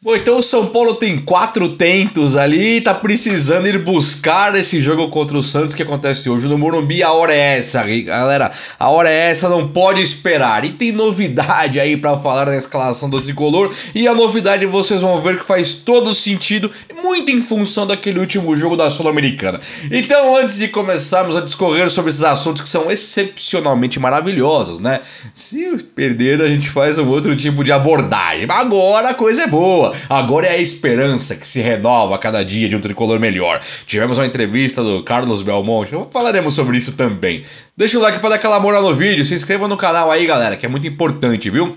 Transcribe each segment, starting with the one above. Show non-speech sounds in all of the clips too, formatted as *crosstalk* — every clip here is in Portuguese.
Bom, então o São Paulo tem quatro tentos ali, tá precisando ir buscar esse jogo contra o Santos que acontece hoje no Morumbi. A hora é essa, galera. A hora é essa, não pode esperar. E tem novidade aí para falar na escalação do tricolor. E a novidade vocês vão ver que faz todo sentido, muito em função daquele último jogo da Sul-Americana. Então, antes de começarmos a discorrer sobre esses assuntos que são excepcionalmente maravilhosos, né? Se perder, a gente faz um outro tipo de abordagem. Agora a coisa é boa boa. Agora é a esperança que se renova a cada dia de um tricolor melhor. Tivemos uma entrevista do Carlos Belmonte, falaremos sobre isso também. Deixa o like para dar aquela moral no vídeo, se inscreva no canal aí, galera, que é muito importante, viu?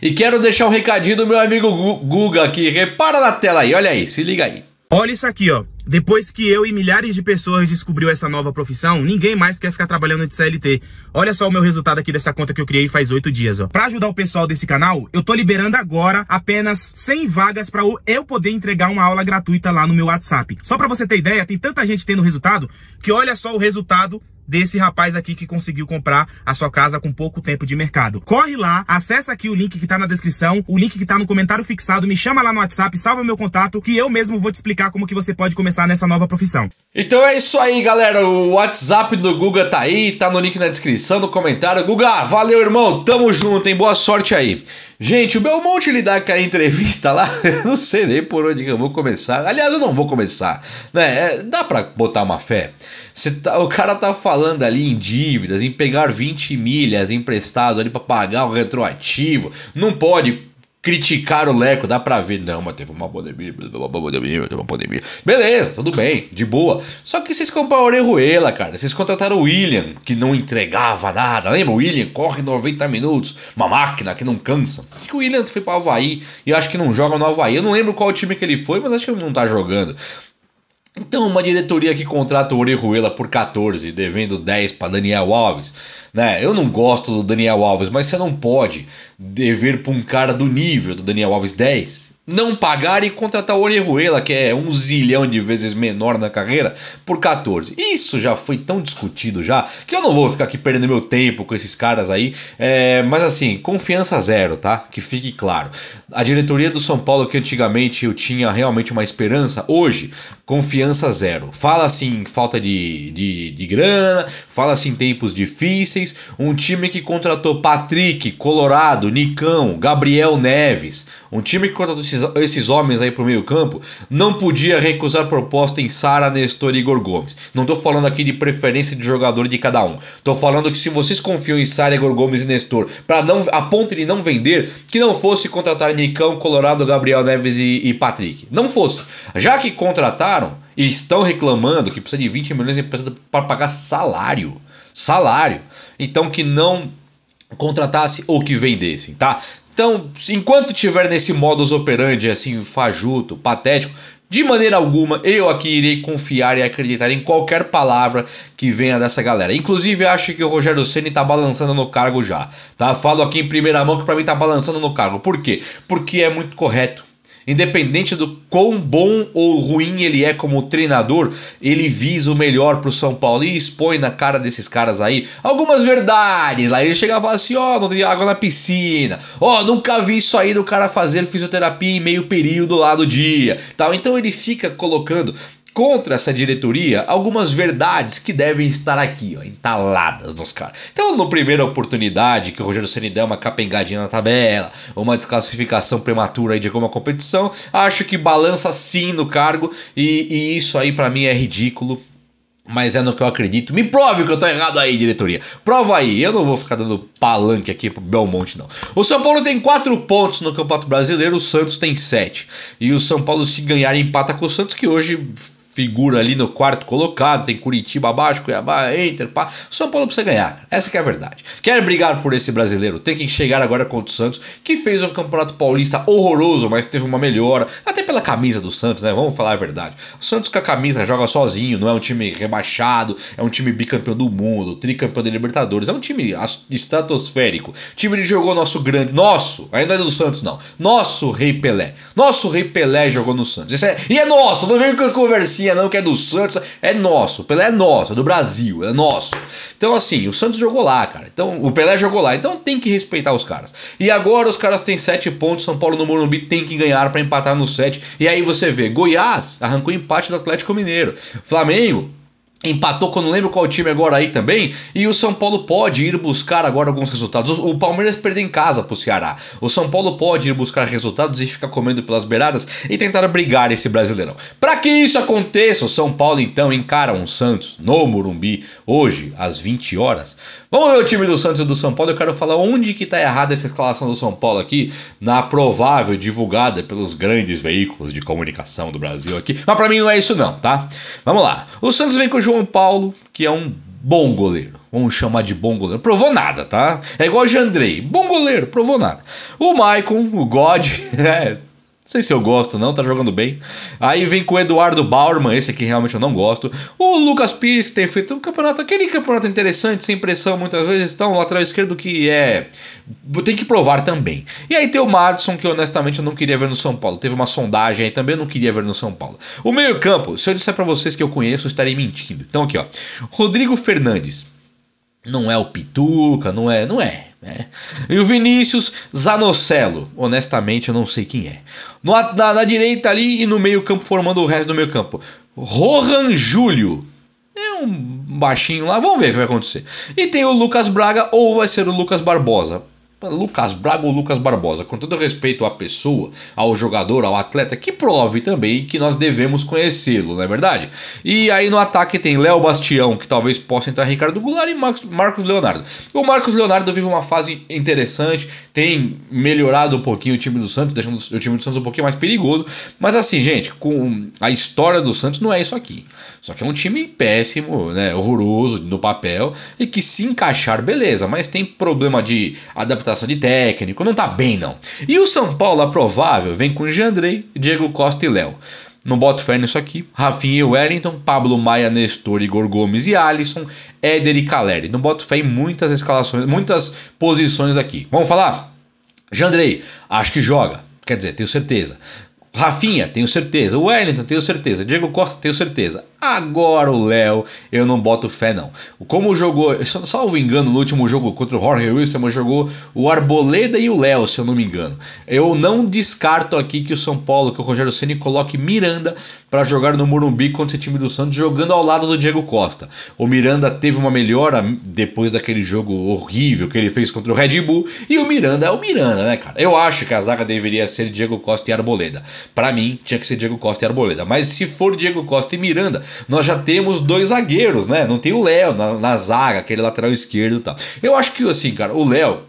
E quero deixar um recadinho do meu amigo Guga aqui. Repara na tela aí, olha aí, se liga aí. Olha isso aqui, ó. Depois que eu e milhares de pessoas descobriu essa nova profissão, ninguém mais quer ficar trabalhando de CLT. Olha só o meu resultado aqui dessa conta que eu criei faz oito dias, ó. Pra ajudar o pessoal desse canal, eu tô liberando agora apenas 100 vagas pra eu poder entregar uma aula gratuita lá no meu WhatsApp. Só pra você ter ideia, tem tanta gente tendo resultado que olha só o resultado desse rapaz aqui que conseguiu comprar a sua casa com pouco tempo de mercado. Corre lá, acessa aqui o link que tá na descrição, o link que tá no comentário fixado, me chama lá no WhatsApp, salva meu contato, que eu mesmo vou te explicar como que você pode começar nessa nova profissão. Então é isso aí, galera. O WhatsApp do Guga tá aí, tá no link na descrição, no comentário. Guga, valeu, irmão. Tamo junto, hein? Boa sorte aí. Gente, o Belmonte ele dá aquela entrevista lá, *laughs* eu não sei nem por onde eu vou começar. Aliás, eu não vou começar, né? É, dá para botar uma fé. Tá, o cara tá falando ali em dívidas, em pegar 20 milhas emprestado ali para pagar o retroativo. Não pode criticar o Leco, dá pra ver. Não, mas teve uma pandemia, teve uma pandemia, teve uma pandemia. Beleza, tudo bem, de boa. Só que vocês compraram o Orejuela, cara. Vocês contrataram o William, que não entregava nada. Lembra? O William corre 90 minutos. Uma máquina que não cansa. Acho que o William foi pra Havaí e acho que não joga no Havaí. Eu não lembro qual time que ele foi, mas acho que ele não tá jogando. Então, uma diretoria que contrata o Orihuela por 14, devendo 10 para Daniel Alves, né? Eu não gosto do Daniel Alves, mas você não pode dever para um cara do nível do Daniel Alves 10 não pagar e contratar o Orejuela, que é um zilhão de vezes menor na carreira, por 14. Isso já foi tão discutido já, que eu não vou ficar aqui perdendo meu tempo com esses caras aí. É, mas assim, confiança zero, tá? Que fique claro. A diretoria do São Paulo, que antigamente eu tinha realmente uma esperança, hoje, confiança zero. Fala assim, falta de, de, de grana, fala assim, tempos difíceis. Um time que contratou Patrick, Colorado, Nicão, Gabriel Neves. Um time que contratou esses, esses homens aí pro meio campo, não podia recusar proposta em Sara, Nestor e Igor Gomes. Não tô falando aqui de preferência de jogador de cada um. Tô falando que se vocês confiam em Sara, Igor Gomes e Nestor, para não a ponto de não vender, que não fosse contratar Nicão, Colorado, Gabriel Neves e, e Patrick. Não fosse. Já que contrataram e estão reclamando que precisa de 20 milhões para pagar salário. Salário. Então que não contratasse ou que vendessem, tá? Então, enquanto tiver nesse modus operandi assim fajuto, patético, de maneira alguma eu aqui irei confiar e acreditar em qualquer palavra que venha dessa galera. Inclusive acho que o Rogério Ceni tá balançando no cargo já, tá? Falo aqui em primeira mão que para mim tá balançando no cargo. Por quê? Porque é muito correto Independente do quão bom ou ruim ele é como treinador, ele visa o melhor pro São Paulo e expõe na cara desses caras aí algumas verdades. Lá ele chega e fala assim: ó, oh, não tem água na piscina, ó, oh, nunca vi isso aí do cara fazer fisioterapia em meio período lá do dia, tal. Então ele fica colocando contra essa diretoria algumas verdades que devem estar aqui, ó, entaladas nos caras. Então, na primeira oportunidade que o Rogério Ceni der uma capengadinha na tabela, uma desclassificação prematura de alguma competição, acho que balança sim no cargo e, e isso aí para mim é ridículo. Mas é no que eu acredito. Me prove que eu tô errado aí, diretoria. Prova aí. Eu não vou ficar dando palanque aqui pro Belmonte, não. O São Paulo tem 4 pontos no Campeonato Brasileiro, o Santos tem 7. E o São Paulo, se ganhar, empata com o Santos, que hoje figura ali no quarto colocado, tem Curitiba abaixo, Cuiabá, Enter, pá. São Paulo precisa ganhar, essa que é a verdade. Quer brigar por esse brasileiro, tem que chegar agora contra o Santos, que fez um campeonato paulista horroroso, mas teve uma melhora, até pela camisa do Santos, né? Vamos falar a verdade. O Santos com a camisa joga sozinho, não é um time rebaixado, é um time bicampeão do mundo, tricampeão da Libertadores, é um time estratosférico. time que jogou nosso grande, nosso, ainda não é do Santos não, nosso Rei Pelé. Nosso Rei Pelé jogou no Santos. Isso é, e é nosso, não vem com conversinha Francinha não, que é do Santos. É nosso. O Pelé é nosso, é do Brasil, é nosso. Então, assim, o Santos jogou lá, cara. Então, o Pelé jogou lá. Então tem que respeitar os caras. E agora os caras têm 7 pontos. São Paulo no Morumbi tem que ganhar para empatar no 7. E aí você vê, Goiás arrancou empate do Atlético Mineiro. Flamengo Empatou com não lembro qual time agora aí também. E o São Paulo pode ir buscar agora alguns resultados. O Palmeiras perdeu em casa pro Ceará. O São Paulo pode ir buscar resultados e ficar comendo pelas beiradas e tentar brigar esse brasileirão. Para que isso aconteça, o São Paulo então encara um Santos no Morumbi hoje, às 20 horas. Vamos ver o time do Santos e do São Paulo. Eu quero falar onde que tá errada essa escalação do São Paulo aqui, na provável divulgada pelos grandes veículos de comunicação do Brasil aqui. Mas para mim não é isso não, tá? Vamos lá. O Santos vem com o João Paulo, que é um bom goleiro. Vamos chamar de bom goleiro. Provou nada, tá? É igual o Jandrei. Bom goleiro, provou nada. O Maicon, o God, *laughs* é, sei se eu gosto, não, tá jogando bem. Aí vem com o Eduardo Bauerman, esse aqui realmente eu não gosto. O Lucas Pires, que tem feito um campeonato, aquele campeonato interessante, sem pressão, muitas vezes tá um lateral esquerdo que é. Tem que provar também. E aí tem o Madison, que honestamente eu não queria ver no São Paulo. Teve uma sondagem aí também, eu não queria ver no São Paulo. O meio-campo, se eu disser para vocês que eu conheço, eu estarei mentindo. Então aqui, ó. Rodrigo Fernandes. Não é o Pituca, não é, não é. Né? E o Vinícius Zanocelo, honestamente eu não sei quem é. No, na, na direita ali e no meio campo, formando o resto do meio campo. Rohan Júlio, é um baixinho lá, vamos ver o que vai acontecer. E tem o Lucas Braga ou vai ser o Lucas Barbosa. Lucas Braga ou Lucas Barbosa, com todo respeito à pessoa, ao jogador, ao atleta, que prove também que nós devemos conhecê-lo, não é verdade? E aí no ataque tem Léo Bastião, que talvez possa entrar Ricardo Goulart e Marcos, Leonardo. O Marcos Leonardo vive uma fase interessante, tem melhorado um pouquinho o time do Santos, deixando o time do Santos um pouquinho mais perigoso, mas assim, gente, com a história do Santos não é isso aqui. Só que é um time péssimo, né, horroroso no papel e que se encaixar, beleza, mas tem problema de adaptação contratação de técnico, não tá bem não. E o São Paulo, a provável, vem com Jandrei, Diego Costa e Léo. Não boto fé nisso aqui. Rafinha e Wellington, Pablo Maia, Nestor, Igor Gomes e Alisson, Éder e Caleri. Não boto fé em muitas escalações, muitas posições aqui. Vamos falar? Jandrei, acho que joga. Quer dizer, tenho certeza. Rafinha, tenho certeza. Wellington, tenho certeza. Diego Costa, tenho certeza. Agora o Léo, eu não boto fé não. Como jogou, salvo engano, no último jogo contra o Jorge Wilson, jogou o Arboleda e o Léo, se eu não me engano. Eu não descarto aqui que o São Paulo, que o Rogério Ceni coloque Miranda para jogar no Morumbi contra o time do Santos, jogando ao lado do Diego Costa. O Miranda teve uma melhora depois daquele jogo horrível que ele fez contra o Red Bull e o Miranda é o Miranda, né, cara? Eu acho que a zaga deveria ser Diego Costa e Arboleda. Para mim, tinha que ser Diego Costa e Arboleda. Mas se for Diego Costa e Miranda, nós já temos dois zagueiros, né? Não tem o Léo na, na zaga, aquele lateral esquerdo e tal. Eu acho que, assim, cara, o Léo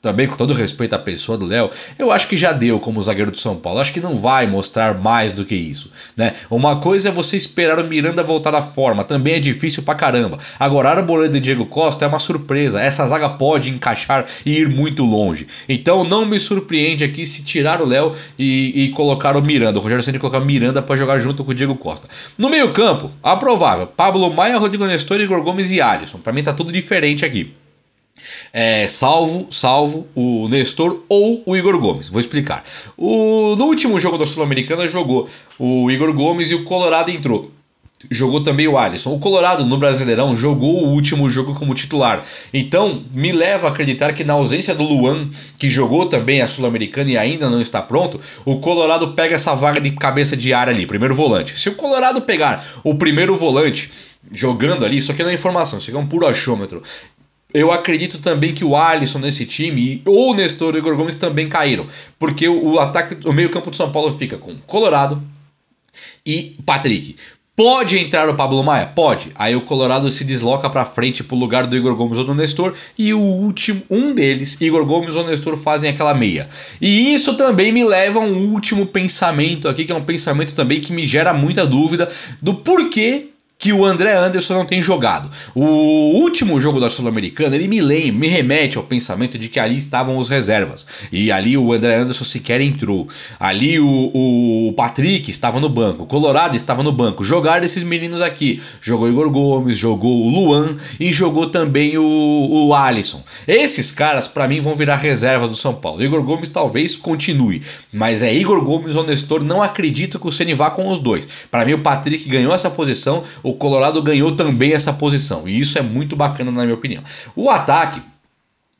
também com todo respeito à pessoa do Léo, eu acho que já deu como zagueiro do São Paulo. Acho que não vai mostrar mais do que isso, né? Uma coisa é você esperar o Miranda voltar à forma, também é difícil pra caramba. Agora, Arboleda e Diego Costa é uma surpresa. Essa zaga pode encaixar e ir muito longe. Então, não me surpreende aqui se tirar o Léo e, e, colocar o Miranda. O Rogério Ceni colocar o Miranda para jogar junto com o Diego Costa. No meio-campo, a provável, Pablo Maia, Rodrigo Nestor, Igor Gomes e Alisson. Para mim tá tudo diferente aqui. É, salvo, salvo o Nestor ou o Igor Gomes. Vou explicar. O, no último jogo da Sul-Americana jogou o Igor Gomes e o Colorado entrou. Jogou também o Alisson. O Colorado no Brasileirão jogou o último jogo como titular. Então, me leva a acreditar que, na ausência do Luan, que jogou também a Sul-Americana e ainda não está pronto, o Colorado pega essa vaga de cabeça de área ali, primeiro volante. Se o Colorado pegar o primeiro volante jogando ali, isso aqui não é informação, isso aqui é um puro achômetro. Eu acredito também que o Alisson nesse time, ou o Nestor e o Igor Gomes também caíram. Porque o, ataque, o meio-campo de São Paulo fica com Colorado e Patrick. Pode entrar o Pablo Maia? Pode. Aí o Colorado se desloca para frente pro lugar do Igor Gomes ou do Nestor e o último, um deles, Igor Gomes ou Nestor fazem aquela meia. E isso também me leva a um último pensamento aqui, que é um pensamento também que me gera muita dúvida do porquê que o André Anderson não tem jogado. O último jogo da Sul-Americana, ele me lembra, me remete ao pensamento de que ali estavam os reservas. E ali o André Anderson sequer entrou. Ali o, o Patrick estava no banco, o Colorado estava no banco. Jogaram esses meninos aqui. Jogou Igor Gomes, jogou o Luan e jogou também o, o Alisson. Esses caras, para mim, vão virar reserva do São Paulo. Igor Gomes talvez continue, mas é Igor Gomes ou Nestor, não acredito que o Ceni vá com os dois. Para mim, o Patrick ganhou essa posição, o Colorado ganhou também essa posição. E isso é muito bacana, na minha opinião. O ataque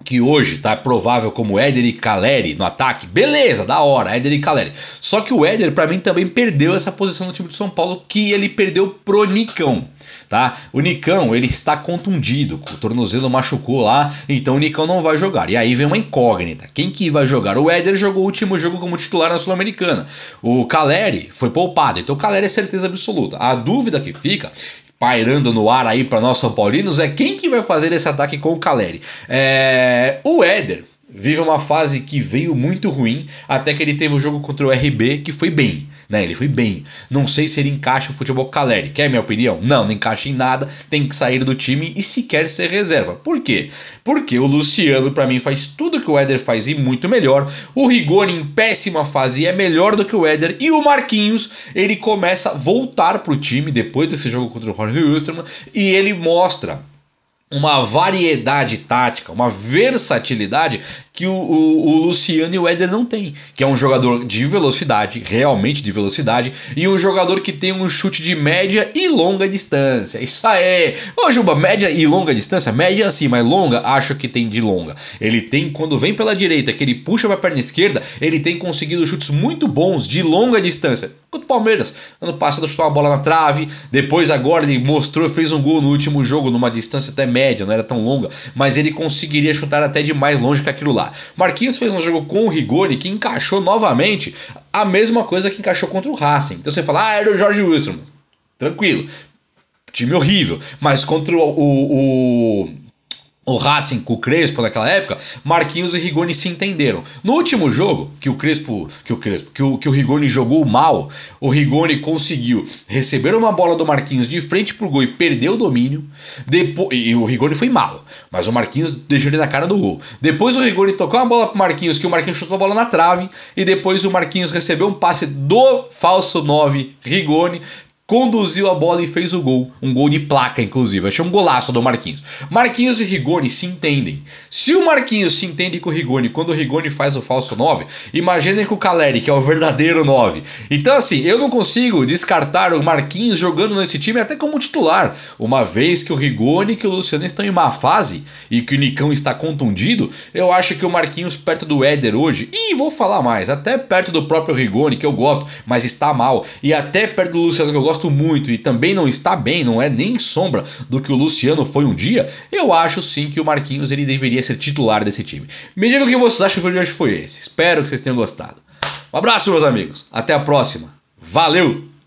que hoje está provável como Éder e Caleri no ataque, beleza, da hora, Éder e Caleri. Só que o Éder, para mim, também perdeu essa posição no time de São Paulo que ele perdeu pro Nicão, tá? O Nicão, ele está contundido, o tornozelo machucou lá, então o Nicão não vai jogar. E aí vem uma incógnita, quem que vai jogar? O Éder jogou o último jogo como titular na Sul-Americana. O Caleri foi poupado, então o Caleri é certeza absoluta. A dúvida que fica pairando no ar aí para nós São Paulinos é quem que vai fazer esse ataque com o Caleri. É, o Éder, vive uma fase que veio muito ruim, até que ele teve o jogo contra o RB, que foi bem, né? Ele foi bem. Não sei se ele encaixa o futebol com Caleri. Quer minha opinião? Não, não encaixa em nada, tem que sair do time e sequer ser reserva. Por quê? Porque o Luciano, para mim, faz tudo que o Éder faz e muito melhor. O Rigoni, em péssima fase, é melhor do que o Éder. E o Marquinhos, ele começa a voltar pro time depois desse jogo contra o Jorge Wilstermann e ele mostra uma variedade tática, uma versatilidade que o, o, o, Luciano e o Éder não têm, que é um jogador de velocidade, realmente de velocidade, e um jogador que tem um chute de média e longa distância. Isso aí! Ô Juba, média e longa distância? Média sim, mas longa acho que tem de longa. Ele tem, quando vem pela direita, que ele puxa para a perna esquerda, ele tem conseguido chutes muito bons de longa distância. Contra o Palmeiras, ano passado chutou uma bola na trave, depois agora ele mostrou, fez um gol no último jogo, numa distância até média, não era tão longa, mas ele conseguiria chutar até de mais longe que aquilo lá. Marquinhos fez um jogo com o Rigoni que encaixou novamente a mesma coisa que encaixou contra o Racing. Então você fala, ah, era é o Jorge Wilson. Tranquilo. Time horrível. Mas contra o, o, o o Racing com o Crespo naquela época, Marquinhos e Rigoni se entenderam. No último jogo, que o Crespo, que o Crespo, que o, que o Rigoni jogou mal, o Rigoni conseguiu receber uma bola do Marquinhos de frente pro gol e perdeu o domínio. Depois, e o Rigoni foi mal, mas o Marquinhos deixou ele na cara do gol. Depois o Rigoni tocou uma bola pro Marquinhos, que o Marquinhos chutou a bola na trave, e depois o Marquinhos recebeu um passe do falso 9 Rigoni conduziu a bola e fez o gol. Um gol de placa, inclusive. achei um golaço do Marquinhos. Marquinhos e Rigoni se entendem. Se o Marquinhos se entende com o Rigoni quando o Rigoni faz o falso 9, imagina que o Caleri, que é o verdadeiro 9. Então, assim, eu não consigo descartar o Marquinhos jogando nesse time até como titular, uma vez que o Rigoni e que o Luciano estão em má fase e que o Nicão está contundido. Eu acho que o Marquinhos perto do Éder hoje, e vou falar mais, até perto do próprio Rigoni, que eu gosto, mas está mal, e até perto do Luciano, que eu gosto gosto muito e também não está bem, não é nem sombra do que o Luciano foi um dia, eu acho sim que o Marquinhos ele deveria ser titular desse time. Me diga o que vocês acham que o de hoje foi esse. Espero que vocês tenham gostado. Um abraço, meus amigos. Até a próxima. Valeu!